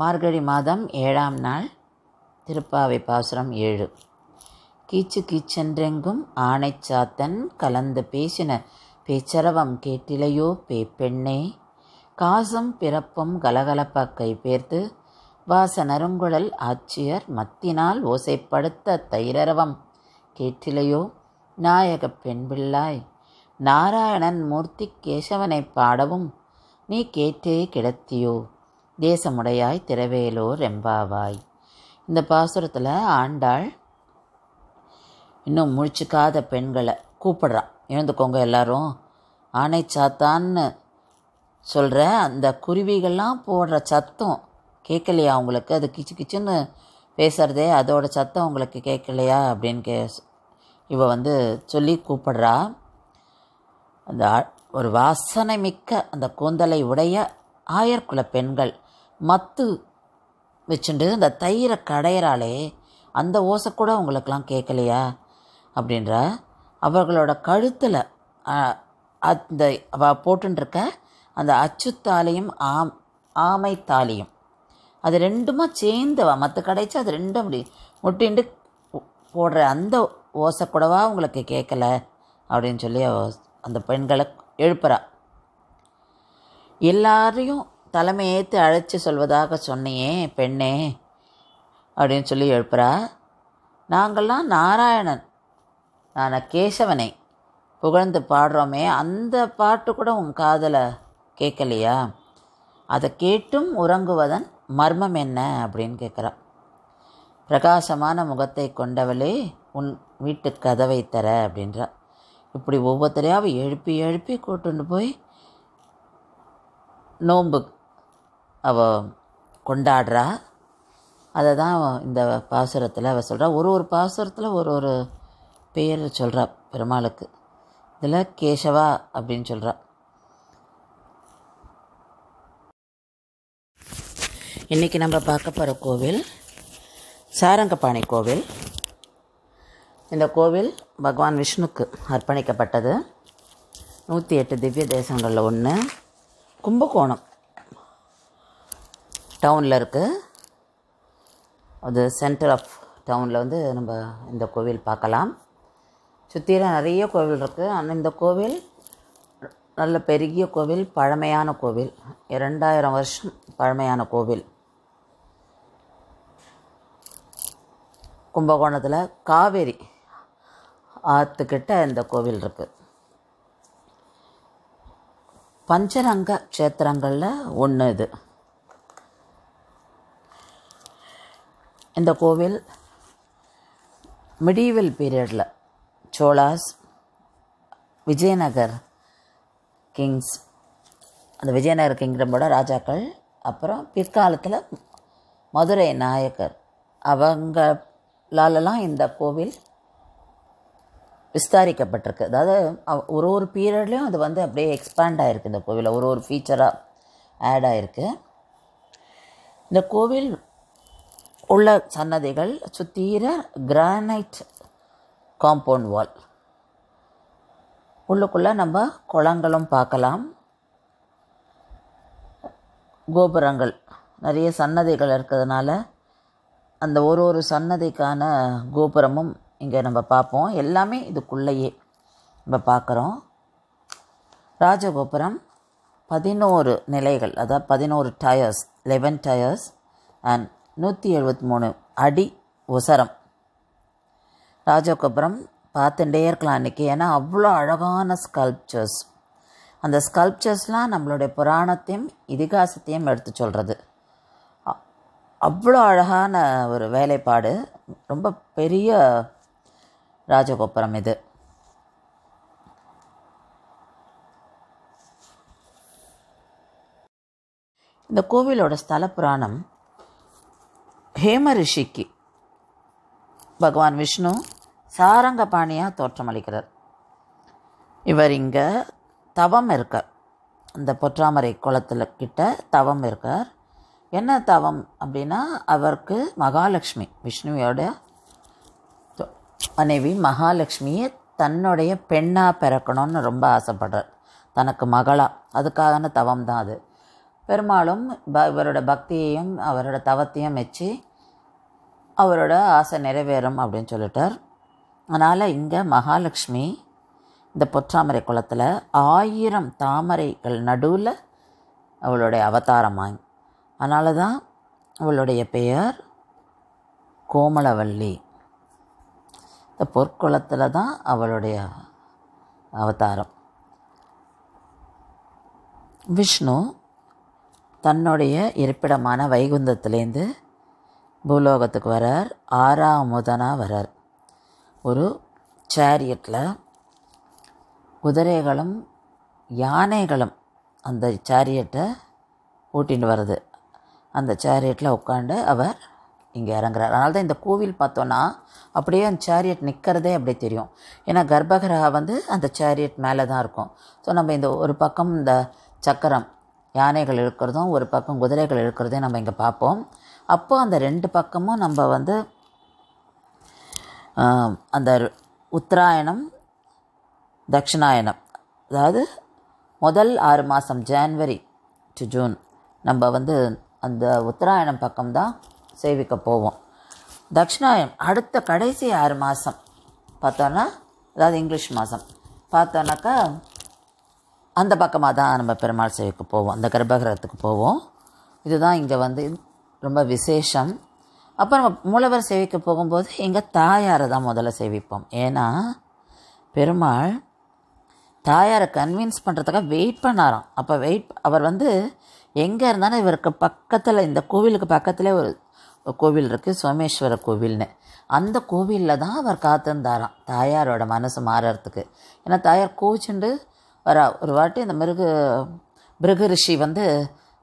மார்கழி மாதம் ஏழாம் நாள் திருப்பாவை பாசுரம் ஏழு கீச்சு கீச்சென்றெங்கும் ஆனைச்சாத்தன் கலந்து பேசின பேச்சரவம் கேட்டிலையோ பே பெண்ணே காசும் பிறப்பும் கலகலப்பக்கை பேர்த்து வாச நருங்குழல் ஆட்சியர் மத்தினால் ஓசைப்படுத்த தைரரவம் கேட்டிலையோ நாயக பெண்பிள்ளாய் நாராயணன் மூர்த்தி கேசவனை பாடவும் நீ கேட்டே கிடத்தியோ தேசமுடையாய் திரவேலோர் எம்பாவாய் இந்த பாசுரத்தில் ஆண்டாள் இன்னும் முழிச்சுக்காத பெண்களை கூப்பிடுறான் எழுந்துக்கோங்க எல்லாரும் ஆணை சாத்தான்னு சொல்கிற அந்த குருவிகள்லாம் போடுற சத்தம் கேட்கலையா அவங்களுக்கு அது கிச்சு கிச்சுன்னு பேசுகிறதே அதோட சத்தம் அவங்களுக்கு கேட்கலையா அப்படின்னு கே இவ வந்து சொல்லி கூப்பிடுறா அந்த ஒரு வாசனை மிக்க அந்த கூந்தலை உடைய ஆயர்குல பெண்கள் மத்து வச்சுண்டு இந்த தயிரை கடையிறாளே அந்த ஓசை கூட அவங்களுக்கெல்லாம் கேட்கலையா அப்படின்ற அவர்களோட கழுத்தில் அந்த போட்டுருக்க அந்த அச்சுத்தாலையும் ஆம் ஆமை தாலியும் அது ரெண்டுமா சேர்ந்து மற்ற கடைச்சி அது ரெண்டும் அப்படி முட்டின்ட்டு போடுற அந்த ஓசை கூடவா உங்களுக்கு கேட்கல அப்படின்னு சொல்லி அந்த பெண்களை எழுப்புறா எல்லாரையும் தலைமையேற்று அழைச்சி சொல்வதாக சொன்னியே பெண்ணே அப்படின்னு சொல்லி எழுப்புறா நாங்கள்லாம் நாராயணன் நான் கேசவனை புகழ்ந்து பாடுறோமே அந்த பாட்டு கூட உன் காதலை கேட்கலையா அதை கேட்டும் உறங்குவதன் மர்மம் என்ன அப்படின்னு கேட்குறா பிரகாசமான முகத்தை கொண்டவளே உன் வீட்டு கதவை தர அப்படின்றா இப்படி ஒவ்வொருத்தரையாவும் எழுப்பி எழுப்பி கூட்டுண்டு போய் நோம்புக்கு அவள் கொண்டாடுறா அதை தான் இந்த பாசுரத்தில் அவள் சொல்கிறா ஒரு ஒரு பாசுரத்தில் ஒரு ஒரு பேர் சொல்கிறா பெருமாளுக்கு இதில் கேசவா அப்படின்னு சொல்கிறா இன்றைக்கி நம்ம பார்க்க போகிற கோவில் சாரங்கபாணி கோவில் இந்த கோவில் பகவான் விஷ்ணுக்கு அர்ப்பணிக்கப்பட்டது நூற்றி எட்டு திவ்ய தேசங்களில் ஒன்று கும்பகோணம் டவுனில் இருக்குது அது சென்டர் ஆஃப் டவுனில் வந்து நம்ம இந்த கோவில் பார்க்கலாம் சுற்றிலும் நிறைய கோவில் இருக்குது ஆனால் இந்த கோவில் நல்ல பெருகிய கோவில் பழமையான கோவில் இரண்டாயிரம் வருஷம் பழமையான கோவில் கும்பகோணத்தில் காவேரி ஆற்றுக்கிட்ட இந்த கோவில் இருக்குது பஞ்சரங்க க்ஷேத்திரங்களில் ஒன்று இது இந்த கோவில் மிடிவல் பீரியடில் சோலாஸ் விஜயநகர் கிங்ஸ் அந்த விஜயநகர் கிங்டமோட ராஜாக்கள் அப்புறம் பிற்காலத்தில் மதுரை நாயக்கர் அவங்களாலலாம் இந்த கோவில் விஸ்தாரிக்கப்பட்டிருக்கு அதாவது ஒரு ஒரு பீரியட்லேயும் அது வந்து அப்படியே எக்ஸ்பேண்ட் ஆகிருக்கு இந்த கோவிலில் ஒரு ஒரு ஃபீச்சராக ஆட் ஆகிருக்கு இந்த கோவில் உள்ள சன்னதிகள் சுத்தீர கிரானைட் காம்பவுண்ட் வால் உள்ளுக்குள்ளே நம்ம குளங்களும் பார்க்கலாம் கோபுரங்கள் நிறைய சன்னதிகள் இருக்கிறதுனால அந்த ஒரு ஒரு சன்னதிக்கான கோபுரமும் இங்கே நம்ம பார்ப்போம் எல்லாமே இதுக்குள்ளேயே நம்ம பார்க்குறோம் ராஜகோபுரம் பதினோரு நிலைகள் அதாவது பதினோரு டயர்ஸ் லெவன் டயர்ஸ் அண்ட் நூற்றி எழுபத்தி மூணு அடி உசரம் ராஜகோபுரம் பார்த்துட்டே இருக்கலாம் அன்றைக்கி ஏன்னா அவ்வளோ அழகான ஸ்கல்ப்சர்ஸ் அந்த ஸ்கல்ப்சர்ஸ்லாம் நம்மளுடைய புராணத்தையும் இதிகாசத்தையும் எடுத்து சொல்கிறது அவ்வளோ அழகான ஒரு வேலைப்பாடு ரொம்ப பெரிய ராஜகோபுரம் இது இந்த கோவிலோட ஸ்தல புராணம் ஹேம ரிஷிக்கு பகவான் விஷ்ணு சாரங்க பாணியாக தோற்றமளிக்கிறார் இவர் இங்கே தவம் இருக்கார் அந்த பொற்றாமரை குளத்தில் கிட்ட தவம் இருக்கார் என்ன தவம் அப்படின்னா அவருக்கு மகாலட்சுமி விஷ்ணுவோட மனைவி மகாலட்சுமியை தன்னுடைய பெண்ணாக பிறக்கணும்னு ரொம்ப ஆசைப்படுறார் தனக்கு மகளாக அதுக்கான தவம் தான் அது பெரும்பாலும் ப இவரோட பக்தியையும் அவரோட தவத்தையும் வச்சு அவரோட ஆசை நிறைவேறும் அப்படின்னு சொல்லிட்டார் அதனால் இங்கே மகாலட்சுமி இந்த பொற்றாமரை குளத்தில் ஆயிரம் தாமரைகள் நடுவில் அவளுடைய அவதாரமாய் அதனால தான் அவளுடைய பெயர் கோமலவல்லி இந்த பொற்குளத்தில் தான் அவளுடைய அவதாரம் விஷ்ணு தன்னுடைய இருப்பிடமான வைகுந்தத்துலேருந்து பூலோகத்துக்கு வரார் ஆறாமுதனாக வரார் ஒரு சேரியட்டில் குதிரைகளும் யானைகளும் அந்த சேரியட்டை ஓட்டின்னு வருது அந்த சேரியட்டில் உட்காண்டு அவர் இங்கே இறங்குறார் அதனால தான் இந்த கோவில் பார்த்தோன்னா அப்படியே அந்த சேரியட் நிற்கிறதே அப்படியே தெரியும் ஏன்னா கர்ப்பகிரகா வந்து அந்த சேரியட் மேலே தான் இருக்கும் ஸோ நம்ம இந்த ஒரு பக்கம் இந்த சக்கரம் யானைகள் இருக்கிறதும் ஒரு பக்கம் குதிரைகள் இருக்கிறதையும் நம்ம இங்கே பார்ப்போம் அப்போ அந்த ரெண்டு பக்கமும் நம்ம வந்து அந்த உத்தராயணம் தட்சிணாயணம் அதாவது முதல் ஆறு மாதம் ஜான்வரி டு ஜூன் நம்ம வந்து அந்த உத்தராயணம் பக்கம்தான் சேவிக்க போவோம் தட்சிணாயணம் அடுத்த கடைசி ஆறு மாதம் பார்த்தோன்னா அதாவது இங்கிலீஷ் மாதம் பார்த்தோன்னாக்கா அந்த பக்கமாக தான் நம்ம பெருமாள் சேவைக்கு போவோம் அந்த கர்ப்பகிரகத்துக்கு போவோம் இதுதான் இங்கே வந்து ரொம்ப விசேஷம் அப்போ நம்ம மூலவர் சேவிக்க போகும்போது எங்கள் தாயாரை தான் முதல்ல சேவிப்போம் ஏன்னா பெருமாள் தாயாரை கன்வின்ஸ் பண்ணுறதுக்காக வெயிட் பண்ணாராம் அப்போ வெயிட் அவர் வந்து எங்கே இருந்தாலும் இவருக்கு பக்கத்தில் இந்த கோவிலுக்கு பக்கத்தில் ஒரு கோவில் இருக்குது சோமேஸ்வர கோவில்னு அந்த கோவிலில் தான் அவர் காத்திருந்தாராம் தாயாரோட மனசு மாறுறதுக்கு ஏன்னா தாயார் கோச்சுண்டு வர ஒரு வாட்டி இந்த மிருக மிருக ரிஷி வந்து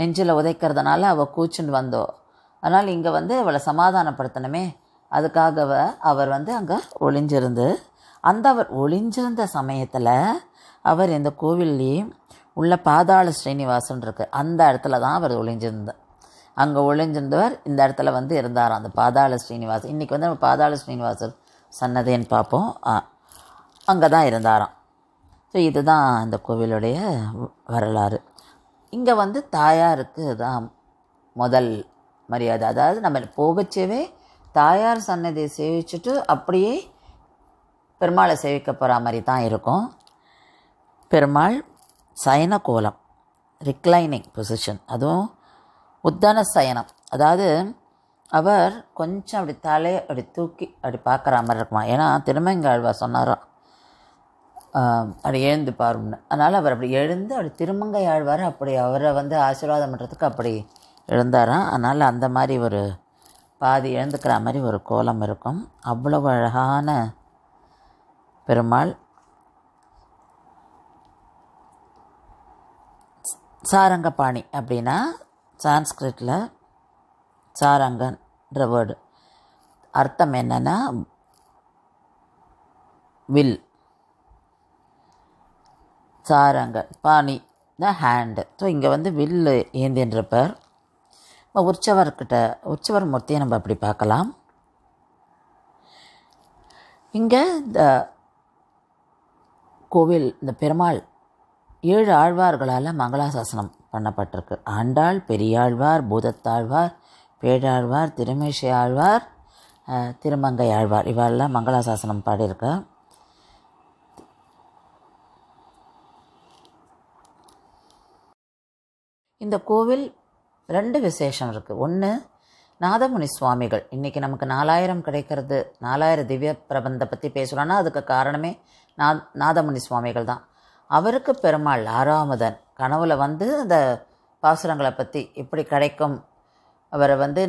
நெஞ்சில் உதைக்கிறதுனால அவள் கூச்சுண்டு வந்தோம் அதனால் இங்கே வந்து அவளை சமாதானப்படுத்தணுமே அதுக்காக அவர் வந்து அங்கே ஒளிஞ்சிருந்து அந்த அவர் ஒளிஞ்சிருந்த சமயத்தில் அவர் இந்த கோவில்லையே உள்ள பாதாள ஸ்ரீனிவாசன் இருக்கு அந்த இடத்துல தான் அவர் ஒளிஞ்சிருந்தார் அங்கே ஒளிஞ்சிருந்தவர் இந்த இடத்துல வந்து இருந்தார் அந்த பாதாள ஸ்ரீனிவாசன் இன்றைக்கி வந்து நம்ம பாதாள ஸ்ரீனிவாசர் சன்னதின்னு பார்ப்போம் அங்கே தான் இருந்தாராம் ஸோ இதுதான் அந்த கோவிலுடைய வரலாறு இங்கே வந்து தாயாருக்கு தான் முதல் மரியாதை அதாவது நம்ம போகச்சேவே தாயார் சன்னதியை சேவிச்சுட்டு அப்படியே பெருமாளை சேவிக்க போகிற மாதிரி தான் இருக்கும் பெருமாள் சயன கோலம் ரிக்ளைனிங் பொசிஷன் அதுவும் உத்தன சயனம் அதாவது அவர் கொஞ்சம் அப்படி தலையை அப்படி தூக்கி அப்படி பார்க்குற மாதிரி இருக்குமா ஏன்னா திருமங்காழ்வா சொன்னாராம் அப்படி எழுந்து பாருன்னு அதனால் அவர் அப்படி எழுந்து அப்படி திருமங்கை ஆழ்வார் அப்படி அவரை வந்து ஆசீர்வாதம் பண்ணுறதுக்கு அப்படி எழுந்தாராம் அதனால் அந்த மாதிரி ஒரு பாதி எழுந்துக்கிற மாதிரி ஒரு கோலம் இருக்கும் அவ்வளவு அழகான பெருமாள் சாரங்கபாணி அப்படின்னா சான்ஸ்கிரிட்டில் சாரங்கன்ற வேர்டு அர்த்தம் என்னென்னா வில் சாரங்க பாணி த ஹேண்டு ஸோ இங்கே வந்து வில்லு ஏந்தின்ற பேர் உற்சவர்கிட்ட உற்சவர் மூர்த்தியை நம்ம அப்படி பார்க்கலாம் இங்கே இந்த கோவில் இந்த பெருமாள் ஏழு ஆழ்வார்களால் மங்களாசாசனம் பண்ணப்பட்டிருக்கு ஆண்டாள் பெரியாழ்வார் பூதத்தாழ்வார் பேழாழ்வார் திருமேஷை ஆழ்வார் திருமங்கை ஆழ்வார் இவெல்லாம் மங்களாசாசனம் பாடியிருக்க இந்த கோவில் ரெண்டு விசேஷம் இருக்குது ஒன்று நாதமுனி சுவாமிகள் இன்றைக்கி நமக்கு நாலாயிரம் கிடைக்கிறது நாலாயிரம் திவ்ய பிரபந்த பற்றி பேசுகிறோன்னா அதுக்கு காரணமே நா நாதமுனி சுவாமிகள் தான் அவருக்கு பெருமாள் ஆறாமதன் கனவுல வந்து அந்த பாசுரங்களை பற்றி எப்படி கிடைக்கும் அவரை வந்து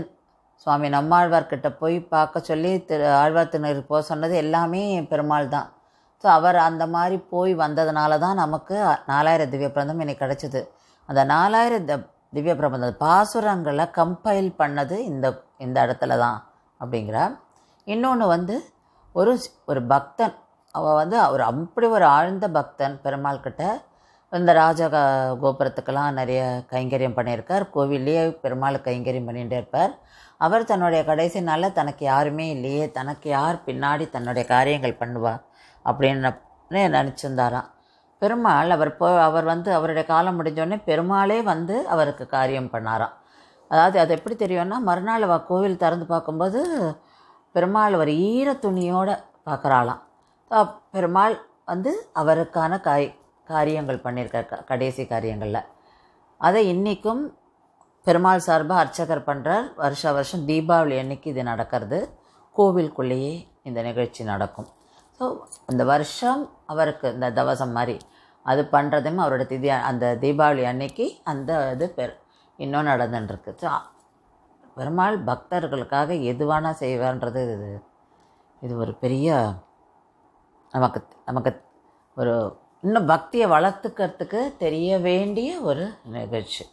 சுவாமி நம்மாழ்வார்கிட்ட போய் பார்க்க சொல்லி திரு ஆழ்வார் திருநீர் போக சொன்னது எல்லாமே பெருமாள் தான் ஸோ அவர் அந்த மாதிரி போய் வந்ததுனால தான் நமக்கு நாலாயிரம் திவ்ய பிரந்தம் இன்னைக்கு கிடச்சிது அந்த நாலாயிரம் திவ்ய பிரபந்த பாசுரங்களை கம்பைல் பண்ணது இந்த இந்த இடத்துல தான் அப்படிங்கிறார் இன்னொன்று வந்து ஒரு ஒரு பக்தன் அவள் வந்து அவர் அப்படி ஒரு ஆழ்ந்த பக்தன் பெருமாள் கிட்ட இந்த ராஜ கோபுரத்துக்கெல்லாம் நிறைய கைங்கரியம் பண்ணியிருக்கார் கோவிலேயே பெருமாள் கைங்கரியம் பண்ணிகிட்டே இருப்பார் அவர் தன்னுடைய கடைசி நாளில் தனக்கு யாருமே இல்லையே தனக்கு யார் பின்னாடி தன்னுடைய காரியங்கள் பண்ணுவா அப்படின்னு நினச்சிருந்தாராம் பெருமாள் அவர் போ அவர் வந்து அவருடைய காலம் முடிஞ்சோடனே பெருமாளே வந்து அவருக்கு காரியம் பண்ணாராம் அதாவது அது எப்படி தெரியும்னா மறுநாள் அவ கோவில் திறந்து பார்க்கும்போது பெருமாள் அவர் ஈர துணியோடு பார்க்குறாளாம் பெருமாள் வந்து அவருக்கான காய் காரியங்கள் பண்ணியிருக்கார் கடைசி காரியங்களில் அதை இன்றைக்கும் பெருமாள் சார்பாக அர்ச்சகர் பண்ணுறார் வருஷ வருஷம் தீபாவளி அன்னைக்கு இது நடக்கிறது கோவிலுக்குள்ளேயே இந்த நிகழ்ச்சி நடக்கும் ஸோ அந்த வருஷம் அவருக்கு இந்த தவசம் மாதிரி அது பண்ணுறதும் அவரோட திதி அந்த தீபாவளி அன்னைக்கு அந்த இது பெரு இன்னும் நடந்துட்டுருக்கு ஸோ பெருமாள் பக்தர்களுக்காக எதுவானா செய்வான்றது இது இது ஒரு பெரிய நமக்கு நமக்கு ஒரு இன்னும் பக்தியை வளர்த்துக்கிறதுக்கு தெரிய வேண்டிய ஒரு நிகழ்ச்சி